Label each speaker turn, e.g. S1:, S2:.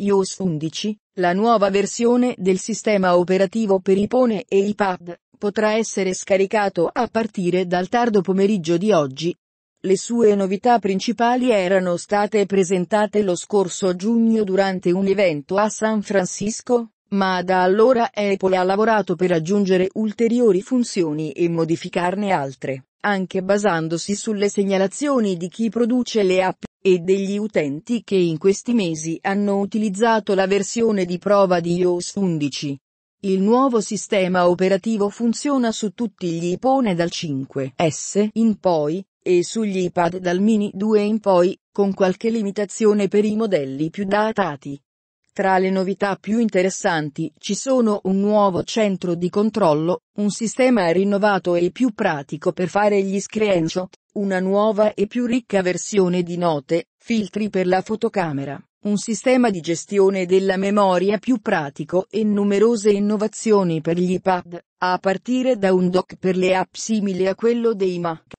S1: iOS 11, la nuova versione del sistema operativo per iPhone e iPad, potrà essere scaricato a partire dal tardo pomeriggio di oggi. Le sue novità principali erano state presentate lo scorso giugno durante un evento a San Francisco, ma da allora Apple ha lavorato per aggiungere ulteriori funzioni e modificarne altre, anche basandosi sulle segnalazioni di chi produce le app e degli utenti che in questi mesi hanno utilizzato la versione di prova di iOS 11. Il nuovo sistema operativo funziona su tutti gli iPhone dal 5S in poi, e sugli iPad dal Mini 2 in poi, con qualche limitazione per i modelli più datati. Tra le novità più interessanti ci sono un nuovo centro di controllo, un sistema rinnovato e più pratico per fare gli screenshot, una nuova e più ricca versione di note, filtri per la fotocamera, un sistema di gestione della memoria più pratico e numerose innovazioni per gli iPad, a partire da un dock per le app simile a quello dei Mac.